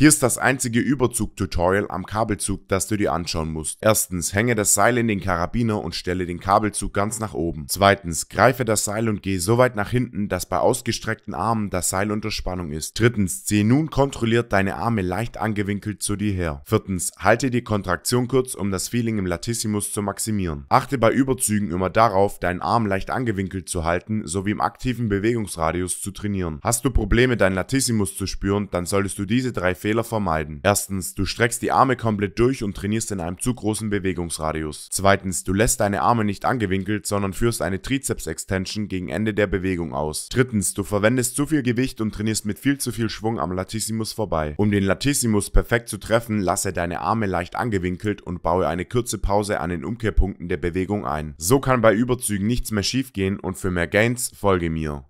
Hier ist das einzige Überzug-Tutorial am Kabelzug, das du dir anschauen musst. Erstens, hänge das Seil in den Karabiner und stelle den Kabelzug ganz nach oben. Zweitens, greife das Seil und gehe so weit nach hinten, dass bei ausgestreckten Armen das Seil unter Spannung ist. Drittens, ziehe nun kontrolliert deine Arme leicht angewinkelt zu dir her. Viertens, halte die Kontraktion kurz, um das Feeling im Latissimus zu maximieren. Achte bei Überzügen immer darauf, deinen Arm leicht angewinkelt zu halten, sowie im aktiven Bewegungsradius zu trainieren. Hast du Probleme, deinen Latissimus zu spüren, dann solltest du diese drei Fähigkeiten Fehler vermeiden. Erstens, du streckst die Arme komplett durch und trainierst in einem zu großen Bewegungsradius. Zweitens, du lässt deine Arme nicht angewinkelt, sondern führst eine Trizeps-Extension gegen Ende der Bewegung aus. Drittens, du verwendest zu viel Gewicht und trainierst mit viel zu viel Schwung am Latissimus vorbei. Um den Latissimus perfekt zu treffen, lasse deine Arme leicht angewinkelt und baue eine kurze Pause an den Umkehrpunkten der Bewegung ein. So kann bei Überzügen nichts mehr schiefgehen und für mehr Gains folge mir.